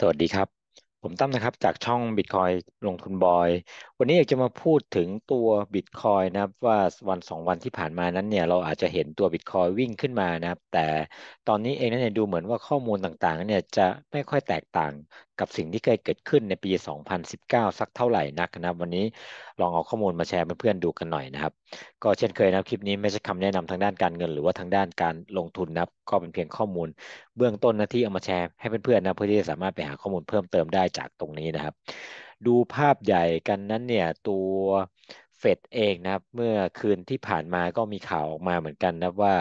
สวัสดีครับ ผมตั้มนะครับจากช่อง Bitcoin ลงทุนบอย วันนี้อยากจะมาพูดถึงตัว Bitcoin นะครับ ว่าวันสองวันที่ผ่านมานั้นเนี่ยเราอาจจะเห็นตัว Bitcoin วิ่งขึ้นมานะครับ แต่ตอนนี้เองนั้นเนี่ยดูเหมือนว่าข้อมูลต่างๆเนี่ยจะไม่ค่อยแตกต่างกับสิ่งที่เคยเกิดขึ้นในปี 2019สักเท่าไหร่นักนะวันนี้ลองเอาข้อมูลมาแชร์เพื่อนๆดูกันหน่อยนะครับ ก็เช่นเคยนะคลิปนี้ไม่ใช่คำแนะนำทางด้านการเงิน หรือว่าทางด้านการลงทุนนะก็เป็นเพียงข้อมูลเบื้องต้นนะที่เอามาแชร์ ให้เพื่อนๆนะ เพื่อที่จะสามารถไปหาข้อมูลเพิ่มเติมได้จากตรงนี้นะครับ ดูภาพใหญ่กันนั้นเนี่ยตัวเฟดเองนะครับ เมื่อคืนที่ผ่านมาก็มีข่าวออกมาเหมือนกันนะว่า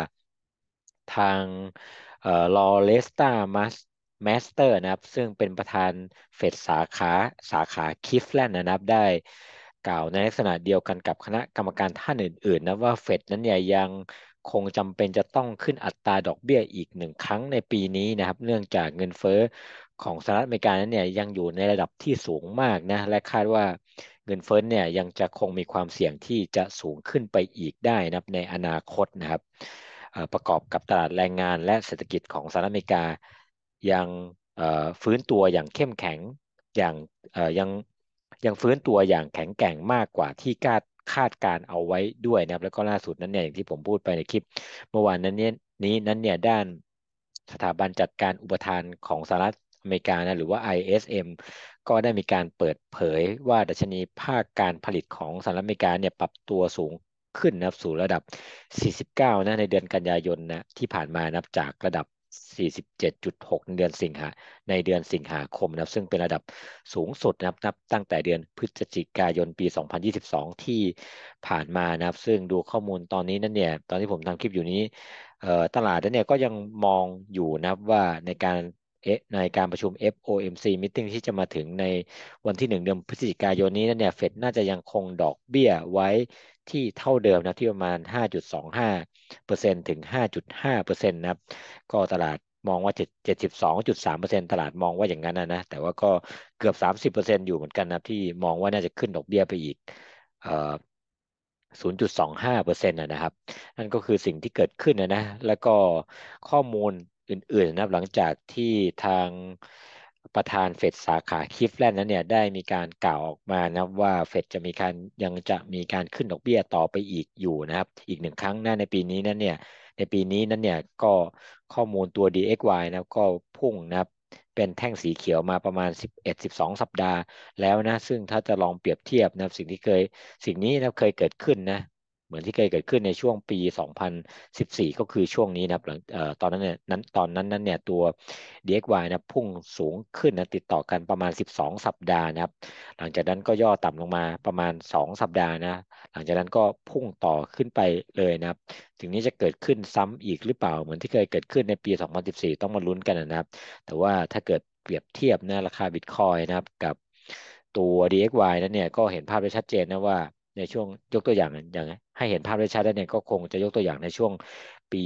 ทางลอเรสตามัสแมสเตอร์นะครับซึ่งเป็นประธานเฟดสาขาสาขาคิฟแลนด์นะครับได้ กล่าวในลักษณะเดียวกันกับคณะกรรมการท่านอื่นๆนะว่าเฟดนั้นเนี่ยยังคงจำเป็นจะต้องขึ้นอัตราดอกเบี้ยอีกหนึ่งครั้งในปีนี้นะครับเนื่องจากเงินเฟ้อของสหรัฐอเมริกานั้นเนี่ยยังอยู่ในระดับที่สูงมากนะและคาดว่าเงินเฟ้อเนี่ยยังจะคงมีความเสี่ยงที่จะสูงขึ้นไปอีกได้นะในอนาคตนะครับประกอบกับตลาดแรงงาน และเศรษฐกิจของสหรัฐอเมริกายังฟื้นตัวอย่างเข้มแข็ง อย่างยังยังฟื้นตัวอย่างแข็งแกร่งมากกว่าที่คาดคาดการเอาไว้ด้วยนะครับแล้วก็ล่าสุดนั้นเนี่ยอย่างที่ผมพูดไปในคลิปเมื่อวานนั้นเนี่ยนี้นั้นเนี่ยด้านสถาบันจัดการอุปทานของสหรัฐอเมริกานะหรือว่า ISM ก็ได้มีการเปิดเผยว่าดัชนีภาคการผลิตของสหรัฐอเมริกาเนี่ยปรับตัวสูงขึ้นนะครับสู่ระดับ 49นะในเดือนกันยายนนะที่ผ่านมานับจากระดับ47.6 เดือนสิงหาในเดือนสิงหาคมนะครับซึ่งเป็นระดับสูงสุดนะครับนับตั้งแต่เดือนพฤศจิกายนปี 2022 ที่ผ่านมานะครับซึ่งดูข้อมูลตอนนี้นั่นเนี่ยตอนที่ผมทำคลิปอยู่นี้ตลาดนั้นเนี่ยก็ยังมองอยู่นะครับว่าในการในการประชุม FOMC meeting ที่จะมาถึงในวันที่ 1 เดือนพฤศจิกายนนี้นั่นเนี่ยเฟดน่าจะยังคงดอกเบี้ยไว้ที่เท่าเดิมนะที่ประมาณ 5.25%ถึง 5.5%นะครับก็ตลาดมองว่า 72.3%ตลาดมองว่าอย่างนั้นนะนะแต่ว่าก็เกือบ 30%อยู่เหมือนกันนะที่มองว่าน่าจะขึ้นดอกเบี้ยไปอีก 0.25%นะครับ นั่นก็คือสิ่งที่เกิดขึ้นนะนะแล้วก็ข้อมูลอื่นๆ นะครับหลังจากที่ทางประธานเฟดสาขาคลิฟแลนด์นั้นเนี่ยได้มีการกล่าวออกมานะว่าเฟดจะมีการยังจะมีการขึ้นดอกเบี้ยต่อไปอีกอยู่นะครับอีกหนึ่งครั้งหน้าในปีนี้นั้นเนี่ย ในปีนี้นั้นเนี่ยก็ข้อมูลตัว DXY นะครับก็พุ่งนะครับเป็นแท่งสีเขียวมาประมาณ 11-12 สัปดาห์แล้วนะซึ่งถ้าจะลองเปรียบเทียบนะสิ่งที่เคยสิ่งนี้นะเคยเกิดขึ้นนะมือนที่เคยเกิดขึ้นในช่วงปี 2014 ก็คือช่วงนี้นะครับหลังตอนนั้นเนี่ยนั้นตอนนั้นนั้นเนี่ยตัว DXY นะพุ่งสูงขึ้นนะติดต่อกันประมาณ 12 สัปดาห์นะครับ หลังจากนั้นก็ย่อต่ำลงมาประมาณ 2 สัปดาห์นะหลังจากนั้นก็พุ่งต่อขึ้นไปเลยนะครับถึงนี้จะเกิดขึ้นซ้ำอีกหรือเปล่า เหมือนที่เคยเกิดขึ้นในปี 2014 ต้องมาลุ้นกันนะครับแต่ว่าถ้าเกิดเปรียบเทียบนะราคาบิตคอยนะครับกับตัว DXY นั้นเนี่ยก็เห็นภาพได้ชัดเจนนะว่าในช่วงยกตัวอย่างอย่างให้เห็นภาพได้ชัดได้เนี่ยก็คงจะยกตัวอย่างในช่วงปี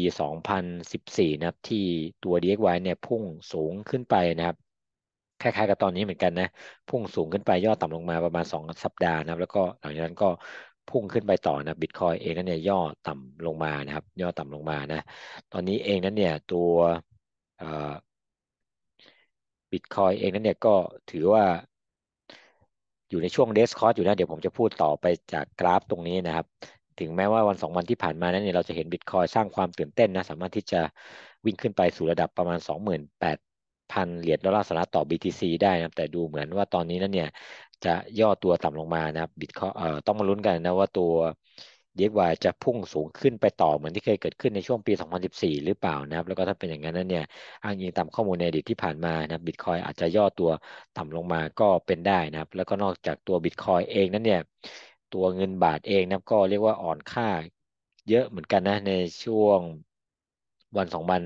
2014นะครับที่ตัว DXY เนี่ยพุ่งสูงขึ้นไปนะครับคล้ายๆกับตอนนี้เหมือนกันนะ พุ่งสูงขึ้นไปย่อต่ำลงมาประมาณ 2 สัปดาห์นะครับแล้วก็หลังจากนั้นก็พุ่งขึ้นไปต่อนะบิตคอยเองนั้นเนี่ยย่อต่ำลงมานะครับ ย่อต่ำลงมานะ ตอนนี้เองนั้นเนี่ยตัวบิตคอยเองนั้นเนี่ยก็ถือว่าอยู่ในช่วงเดสคอร์สอยู่นะเดี๋ยวผมจะพูดต่อไปจากกราฟตรงนี้นะครับ ถึงแม้ว่าวันสองวันที่ผ่านมานั้นเนี่ยเราจะเห็นบิตคอยสร้างความตื่นเต้นนะ สามารถที่จะวิ่งขึ้นไปสู่ระดับประมาณ 28,000 เหรียญดอลลาร์สหรัฐต่อ BTC ได้นะแต่ดูเหมือนว่าตอนนี้นั้นเนี่ยจะย่อตัวต่ำลงมานะครับบิตคอยเอ่อต้องมาลุ้นกันนะว่าตัวเดีกว่าจะพุ่งสูงขึ้นไปต่อเหมือนที่เคยเกิดขึ้นในช่วงปี 2014 หรือเปล่านะครับ แล้วก็ถ้าเป็นอย่างนั้นนนัเนี่ยอ้างอิงตามข้อมูลในอดีตที่ผ่านมานะบิตคอยอาจจะย่อตัวต่ำลงมาก็เป็นได้นะครับ แล้วก็นอกจากตัวบิตคอยเองนั้นเนี่ย ตัวเงินบาทเองนะก็เรียกว่าอ่อนค่าเยอะเหมือนกันนะ ในช่วงวันสองวัน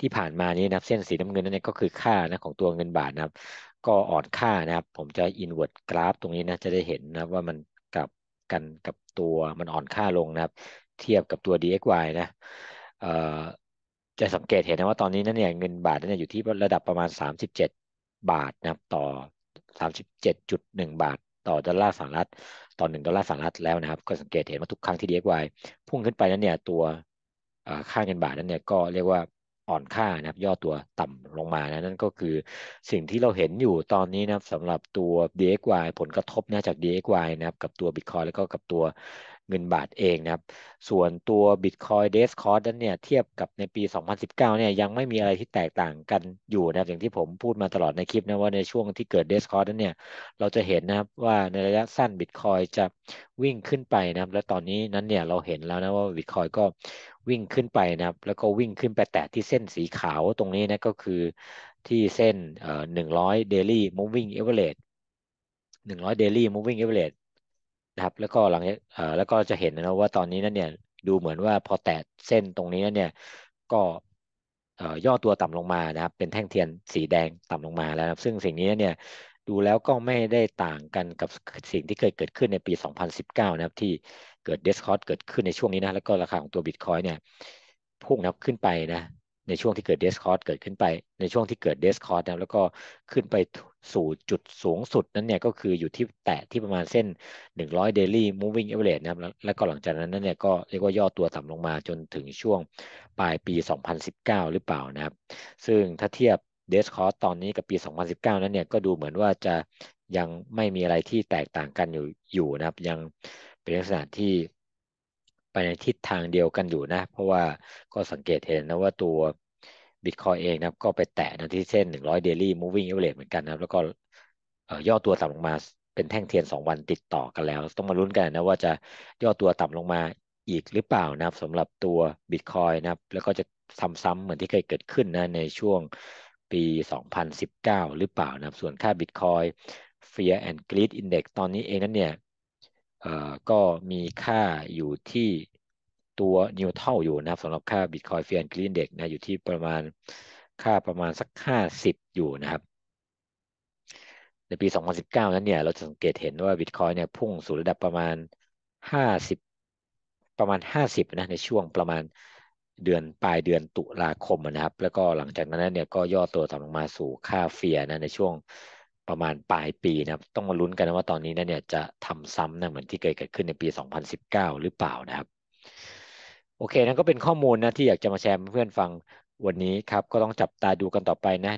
ที่ผ่านมานี้นะเส้นสีน้ำเงินนั่นเองก็คือค่านะของตัวเงินบาทนะครับ ก็อ่อนค่านะครับ ผมจะอินเวอร์ตกราฟตรงนี้นะจะได้เห็นนะว่ามันกันกับตัวมันอ่อนค่าลงนะครับ เทียบกับตัว DXY นะ จะสังเกตเห็นนะว่าตอนนี้นั่นเนี่ยเงินบาทนั่นเนี่ยอยู่ที่ระดับประมาณ 37บาทนะครับ ต่อ37.1บาทต่อดอลลาร์สหรัฐต่อหนึ่งดอลลาร์สหรัฐแล้วนะครับ ก็สังเกตเห็นว่าทุกครั้งที่ DXY พุ่งขึ้นไปนั้นเนี่ยตัวค่าเงินบาทนั้นเนี่ยก็เรียกว่าอ่อนค่านะครับย่อตัวต่ำลงมานะ นั่นก็คือสิ่งที่เราเห็นอยู่ตอนนี้นะครับ สำหรับตัว DXY ผลกระทบนะจาก DXY นะครับ กับตัว Bitcoin แล้วก็กับตัวเงินบาทเองนะครับ ส่วนตัว Bitcoin d e s c o r d นั้นเนี่ยเทียบกับในปี 2019 เนี่ยยังไม่มีอะไรที่แตกต่างกันอยู่นะครับอย่างที่ผมพูดมาตลอดในคลิปนะว่าในช่วงที่เกิด d e s c o r d นั้นเนี่ยเราจะเห็นนะครับว่าในระยะสั้น Bitcoin จะวิ่งขึ้นไปนะครับ และตอนนี้นั้นเนี่ยเราเห็นแล้วนะว่า Bitcoin ก็วิ่งขึ้นไปนะครับแล้วก็วิ่งขึ้นไปแตะที่เส้นสีขาวตรงนี้นะก็คือที่เส้นเอ่อ100 daily moving average 100 daily moving average นะครับแล้วก็หลังเอ่อแล้วก็จะเห็นนะว่าตอนนี้นั่นเนี่ยดูเหมือนว่าพอแตะเส้นตรงนี้นั่นเนี่ยก็ย่อตัวต่ำลงมานะครับ เป็นแท่งเทียนสีแดงต่ำลงมาแล้วนะครับซึ่งสิ่งนี้เนี่ยดูแล้วก็ไม่ได้ต่างกันกับสิ่งที่เคยเกิดขึ้นในปี 2019 นะครับที่เกิดเดสคอร์ดเกิดขึ้นในช่วงนี้นะแล้วก็ราคาของตัวบิตคอยเนี่ยพุ่งนะขึ้นไปนะ ในช่วงที่เกิดเดสคอร์ดเกิดขึ้นไปในช่วงที่เกิดเดสคอร์ดนะแล้วก็ขึ้นไปสู่จุดสูงสุดนั้นเนี่ยก็คืออยู่ที่แตะที่ประมาณเส้น 100 daily moving average นะครับแล้วก็หลังจากนั้นเนี่ยก็เรียกว่าย่อตัวต่ำลงมาจนถึงช่วงปลายปี 2019 หรือเปล่านะครับ ซึ่งถ้าเทียบเดสคอร์ตอนนี้กับปี 2019 นั้นเนี่ยก็ดูเหมือนว่าจะยังไม่มีอะไรที่แตกต่างกันอยู่อยู่นะครับ ยังเป็นลักษณะที่ไปในทิศทางเดียวกันอยู่นะเพราะว่าก็สังเกตเห็นนะว่าตัวบิตคอยเองนะครับก็ไปแตะนะที่เส้น100 daily moving average เหมือนกันนะครับแล้วก็ย่อตัวต่ำลงมาเป็นแท่งเทียน 2 วันติดต่อกันแล้ว ต้องมาลุ้นกันนะว่าจะย่อตัวต่ำลงมาอีกหรือเปล่านะครับสำหรับตัวบิตคอยนะครับแล้วก็จะทซ้ำเหมือนที่เคยเกิดขึ้นนะในช่วงปี 2019 หรือเปล่านะครับส่วนค่าอยเฟียร Fear and Greed Index ตอนนี้เองนั้นเนี่ยก็มีค่าอยู่ที่ตัวนิวเท่าอยู่นะครับสำหรับค่าบิตคอยเฟียนคลีนเด็กนะอยู่ที่ประมาณค่าประมาณสัก 50 อยู่นะครับ ในปี 2019 นั้นเนี่ยเราจะสังเกตเห็นว่าบิตคอยเนี่ยพุ่งสู่ระดับประมาณ 50 ประมาณ 50 นะ ในช่วงประมาณเดือนปลายเดือนตุลาคมนะครับ แล้วก็หลังจากนั้นเนี่ยก็ย่อตัวต่ำลงมาสู่ค่าเฟียนะในช่วงประมาณปลายปีนะครับ ต้องมาลุ้นกันนะว่าตอนนี้นนเนี่ยจะทำซ้ำนะเหมือนที่เคยเกิดขึ้นในปี 2019 หรือเปล่านะครับโอเคนั่นก็เป็นข้อมูลนะที่อยากจะมาแชร์เพื่อนฟังวันนี้ครับ ก็ต้องจับตาดูกันต่อไปนะ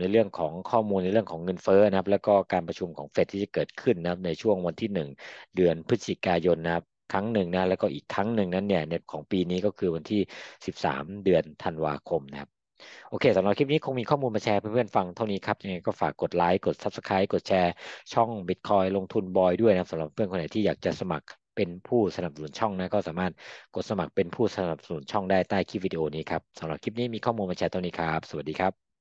ในเรื่องของข้อมูลในเรื่องของเงินเฟ้อนะครับ แล้วก็การประชุมของเฟดที่จะเกิดขึ้นนะครับในช่วงวันที่ 1 เดือนพฤศจิกายนนะครับครั้งหนึ่งนะ แล้วก็อีกครั้งหนึ่งนั้นเนี่ย ในของปีนี้ก็คือวันที่ 13 เดือนธันวาคมนะครับ โอเค สำหรับคลิปนี้คงมีข้อมูลมาแชร์เพื่อนๆฟังเท่านี้ครับ ยังไงก็ฝากกดไลค์ กด Subscribe กดแชร์ ช่อง Bitcoin ลงทุนบอยด้วยนะสำหรับเพื่อนคนไหนที่อยากจะสมัครเป็นผู้สนับสนุนช่องนะก็สามารถกดสมัครเป็นผู้สนับสนุนช่องได้ใต้คลิปวิดีโอนี้ครับสำหรับคลิปนี้มีข้อมูลมาแชร์ตรงนี้ครับ สวัสดีครับ